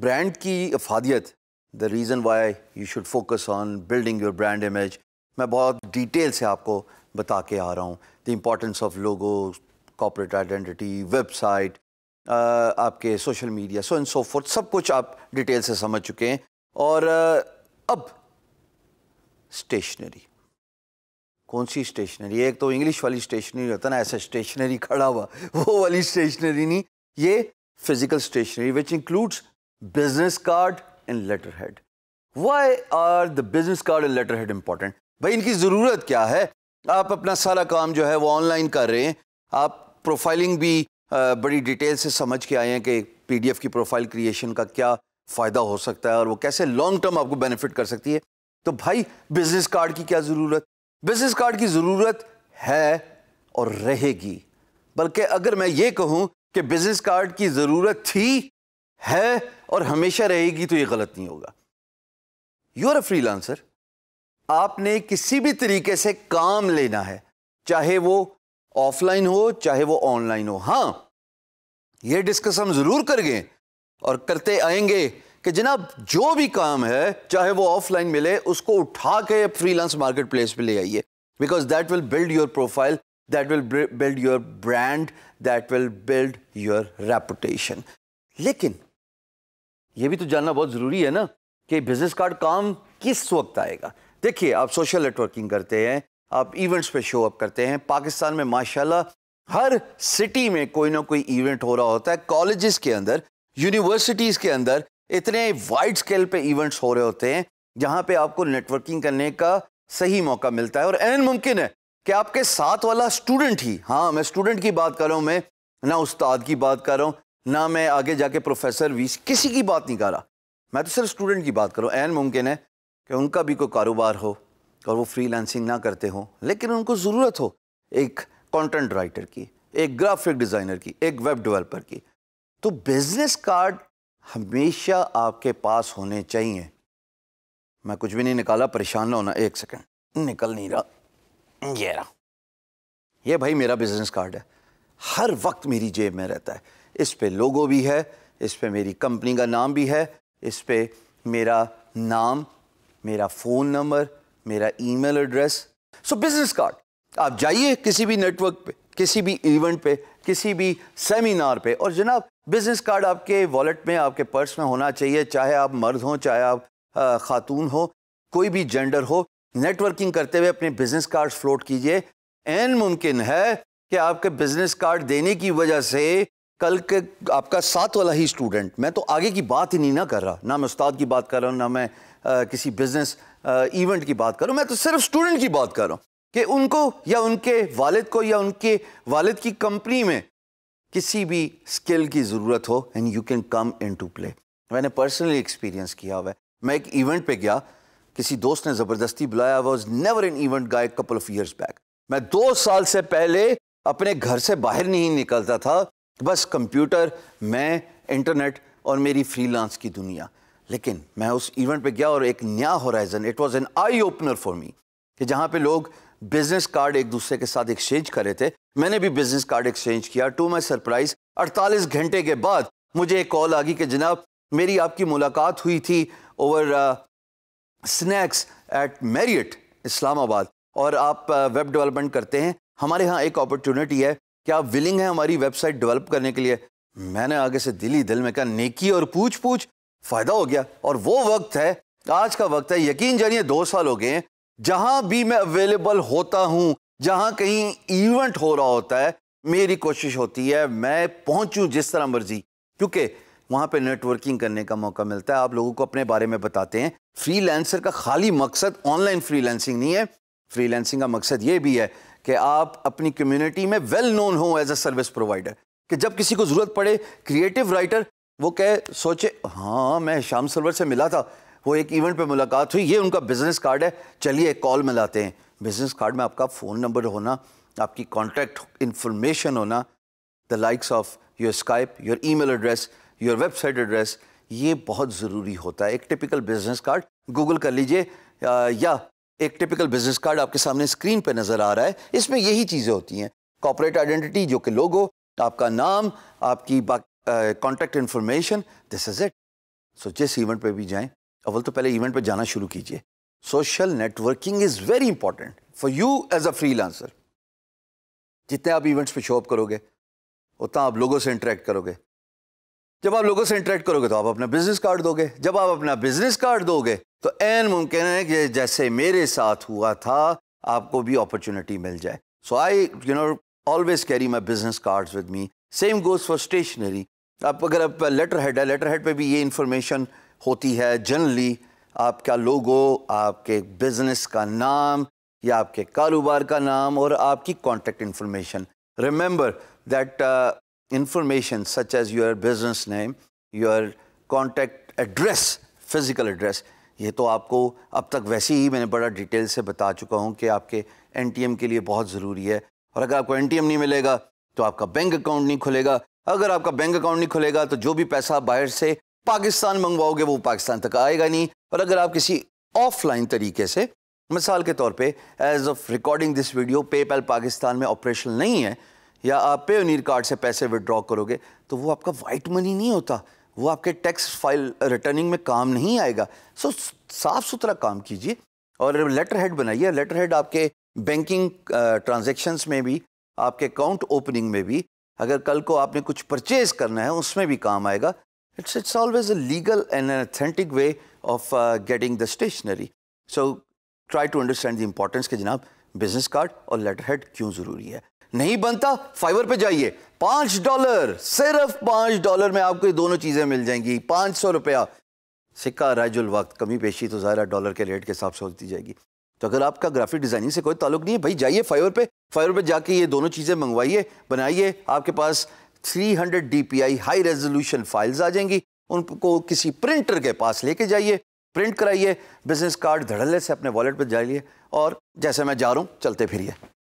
Brand की अफादियत the reason why you should focus on building your brand image मैं बहुत डिटेल से आपको बता के आ रहा हूँ the importance of logo corporate identity website आपके social media so and so forth सब कुछ आप डिटेल से समझ चुके हैं और अब स्टेशनरी कौन सी स्टेशनरी एक तो इंग्लिश वाली स्टेशनरी होता ना ऐसा स्टेशनरी खड़ा हुआ वो वाली स्टेशनरी नहीं ये physical stationery which includes business card and letterhead. Why are the business card and letterhead important? भाई इनकी ज़रूरत क्या है आप अपना सारा काम जो है वो ऑनलाइन कर रहे हैं आप प्रोफाइलिंग भी बड़ी डिटेल से समझ के आए हैं कि पीडीएफ की प्रोफाइल क्रिएशन का क्या फ़ायदा हो सकता है और वो कैसे लॉन्ग टर्म आपको बेनिफिट कर सकती है तो भाई बिज़नेस कार्ड की क्या ज़रूरत बिज़नेस कार्ड की ज़रूरत है और रहेगी बल्कि अगर मैं ये कहूँ कि बिज़नेस कार्ड की ज़रूरत थी है और हमेशा रहेगी तो ये गलत नहीं होगा यू आर अ फ्री आपने किसी भी तरीके से काम लेना है चाहे वो ऑफलाइन हो चाहे वो ऑनलाइन हो हाँ ये डिस्कस हम ज़रूर कर गए और करते आएंगे कि जनाब जो भी काम है चाहे वो ऑफलाइन मिले उसको उठा के फ्रीलांस मार्केट प्लेस पर ले आइए because that will build your profile that will build your brand that will build your reputation लेकिन ये भी तो जानना बहुत ज़रूरी है ना कि बिज़नेस कार्ड काम किस वक्त आएगा देखिए आप सोशल नेटवर्किंग करते हैं आप इवेंट्स पे शो अप करते हैं पाकिस्तान में माशाल्लाह हर सिटी में कोई ना कोई इवेंट हो रहा होता है कॉलेजेस के अंदर यूनिवर्सिटीज़ के अंदर इतने वाइड स्केल पे इवेंट्स हो रहे होते हैं जहाँ पे आपको नेटवर्किंग करने का सही मौका मिलता है और एन मुमकिन है कि आपके साथ वाला स्टूडेंट ही हाँ मैं स्टूडेंट की बात कर रहा हूँ मैं ना उस्ताद की बात कर रहा हूँ ना मैं आगे जाके प्रोफेसर वीस किसी की बात नहीं कर रहा मैं तो सिर्फ स्टूडेंट की बात करूँ एन मुमकिन है कि उनका भी कोई कारोबार हो और वो फ्रीलांसिंग ना करते हों लेकिन उनको ज़रूरत हो एक कंटेंट राइटर की एक ग्राफिक डिज़ाइनर की एक वेब डेवलपर की तो बिज़नेस कार्ड हमेशा आपके पास होने चाहिए मैं कुछ भी नहीं निकाला परेशान ना होना एक सेकंड निकल नहीं रहा ये रहा ये भाई मेरा बिज़नेस कार्ड है हर वक्त मेरी जेब में रहता है इस पर लोगो भी है इस पर मेरी कंपनी का नाम भी है इस पर मेरा नाम मेरा फ़ोन नंबर मेरा email address so business card आप जाइए किसी भी नेटवर्क पे किसी भी इवेंट पे किसी भी सेमिनार पे और जनाब बिज़नेस कार्ड आपके वॉलेट में आपके पर्स में होना चाहिए चाहे आप मर्द हों चाहे आप खातून हो कोई भी जेंडर हो नेटवर्किंग करते हुए अपने बिज़नेस कार्ड फ्लोट कीजिए एन मुमकिन है कि आपके बिज़नेस कार्ड देने की वजह से कल के आपका साथ वाला ही स्टूडेंट मैं तो आगे की बात ही नहीं ना कर रहा ना मैं उस्ताद की बात कर रहा हूँ ना मैं आ, किसी बिजनेस इवेंट की बात कर रहा हूँ मैं तो सिर्फ स्टूडेंट की बात कर रहा हूँ कि उनको या उनके वालिद को या उनके वालिद की कंपनी में किसी भी स्किल की ज़रूरत हो and you can come into play मैंने पर्सनली एक्सपीरियंस किया हुआ है मैं एक इवेंट पर गया किसी दोस्त ने ज़बरदस्ती बुलाया was never an event guy couple of years back मैं दो साल से पहले अपने घर से बाहर नहीं निकलता था बस कंप्यूटर मैं इंटरनेट और मेरी फ्रीलांस की दुनिया लेकिन मैं उस इवेंट पे गया और एक नया horizon it was an eye opener for me कि जहाँ पे लोग बिजनेस कार्ड एक दूसरे के साथ एक्सचेंज कर रहे थे मैंने भी बिजनेस कार्ड एक्सचेंज किया टू माई सरप्राइज अड़तालीस घंटे के बाद मुझे एक कॉल आ गई कि जनाब मेरी आपकी मुलाकात हुई थी over snacks at Marriott Islamabad और आप वेब uh, डेवलपमेंट करते हैं हमारे यहाँ एक अपॉर्चुनिटी है क्या आप विलिंग हैं हमारी वेबसाइट डेवलप करने के लिए मैंने आगे से दिल ही दिल में कहा नेकी और पूछ पूछ फायदा हो गया और वो वक्त है आज का वक्त है यकीन जानिए दो साल हो गए जहां भी मैं अवेलेबल होता हूं जहां कहीं इवेंट हो रहा होता है मेरी कोशिश होती है मैं पहुंचूं जिस तरह मर्जी क्योंकि वहां पे नेटवर्किंग करने का मौका मिलता है आप लोगों को अपने बारे में बताते हैं फ्रीलांसर का खाली मकसद ऑनलाइन फ्रीलांसिंग नहीं है फ्रीलांसिंग का मकसद ये भी है कि आप अपनी कम्युनिटी में वेल नोन हो एज अ सर्विस प्रोवाइडर कि जब किसी को ज़रूरत पड़े क्रिएटिव राइटर वो कहे सोचे हाँ मैं शाम सरवर से मिला था वो एक इवेंट पे मुलाकात हुई ये उनका बिज़नेस कार्ड है चलिए कॉल मिलाते हैं बिज़नेस कार्ड में आपका फ़ोन नंबर होना आपकी कॉन्टैक्ट इन्फॉर्मेशन होना the likes of your Skype your email address your website address ये बहुत ज़रूरी होता है एक टिपिकल बिज़नेस कार्ड गूगल कर लीजिए या एक टिपिकल बिजनेस कार्ड आपके सामने स्क्रीन पे नज़र आ रहा है इसमें यही चीज़ें होती हैं कॉपोरेट आइडेंटिटी जो कि लोगो आपका नाम आपकी contact information this is it so जिस इवेंट पर भी जाए अव्वल तो पहले इवेंट पर जाना शुरू कीजिए social networking is very important for you as a freelancer जितने आप इवेंट्स पे अप करोगे उतना आप लोगों से इंटरेक्ट करोगे जब आप लोगों से इंटरेक्ट करोगे तो आप अपना बिजनेस कार्ड दोगे जब आप अपना बिजनेस कार्ड दोगे तो एन मुमकिन है कि जैसे मेरे साथ हुआ था आपको भी अपॉर्चुनिटी मिल जाए so I you know always carry my business card with me same goes for stationery आप अगर आप लेटर हेड है लेटर हेड पर भी ये इन्फॉर्मेशन होती है जनरली आपका लोगो आपके बिजनेस का नाम या आपके कारोबार का नाम और आपकी contact information remember that information such as your business name your contact address physical address ये तो आपको अब तक वैसे ही मैंने बड़ा डिटेल से बता चुका हूँ कि आपके एन के लिए बहुत ज़रूरी है और अगर आपको एन नहीं मिलेगा तो आपका बैंक अकाउंट नहीं खुलेगा अगर आपका बैंक अकाउंट नहीं खुलेगा तो जो भी पैसा आप बाहर से पाकिस्तान मंगवाओगे वो पाकिस्तान तक आएगा नहीं और अगर आप किसी ऑफलाइन तरीके से मिसाल के तौर पे as of recording this video PayPal Pakistan में ऑपरेशन नहीं है या आप पे कार्ड से पैसे विदड्रॉ करोगे तो वो आपका वाइट मनी नहीं होता वो आपके टैक्स फाइल रिटर्निंग में काम नहीं आएगा सो साफ सुथरा काम कीजिए और लेटर हेड बनाइए लेटर हेड आपके बैंकिंग ट्रांजेक्शन्स में भी आपके अकाउंट ओपनिंग में भी अगर कल को आपने कुछ परचेज करना है उसमें भी काम आएगा it's it's always a legal and authentic way of getting the stationery so try to understand the importance के जनाब बिजनेस कार्ड और लेटर हेड क्यों ज़रूरी है नहीं बनता फाइवर पे जाइए पांच डॉलर सिर्फ पांच डॉलर में आपको ये दोनों चीजें मिल जाएंगी पांच सौ रुपया सिक्का राजुल वक्त कमी पेशी तो ज़ाहिर डॉलर के रेट के हिसाब से होती जाएगी तो अगर आपका ग्राफिक डिज़ाइनिंग से कोई ताल्लुक नहीं है भाई जाइए फाइवर पे फाइवर पे जाके ये दोनों चीज़ें मंगवाइए बनाइए आपके पास 300 आई हाई रेजोल्यूशन फाइल्स आ जाएंगी उनको किसी प्रिंटर के पास लेके जाइए प्रिंट कराइए बिजनेस कार्ड धड़ल्ले से अपने वॉलेट पर जाइए और जैसे मैं जा रहा हूँ चलते फिरिए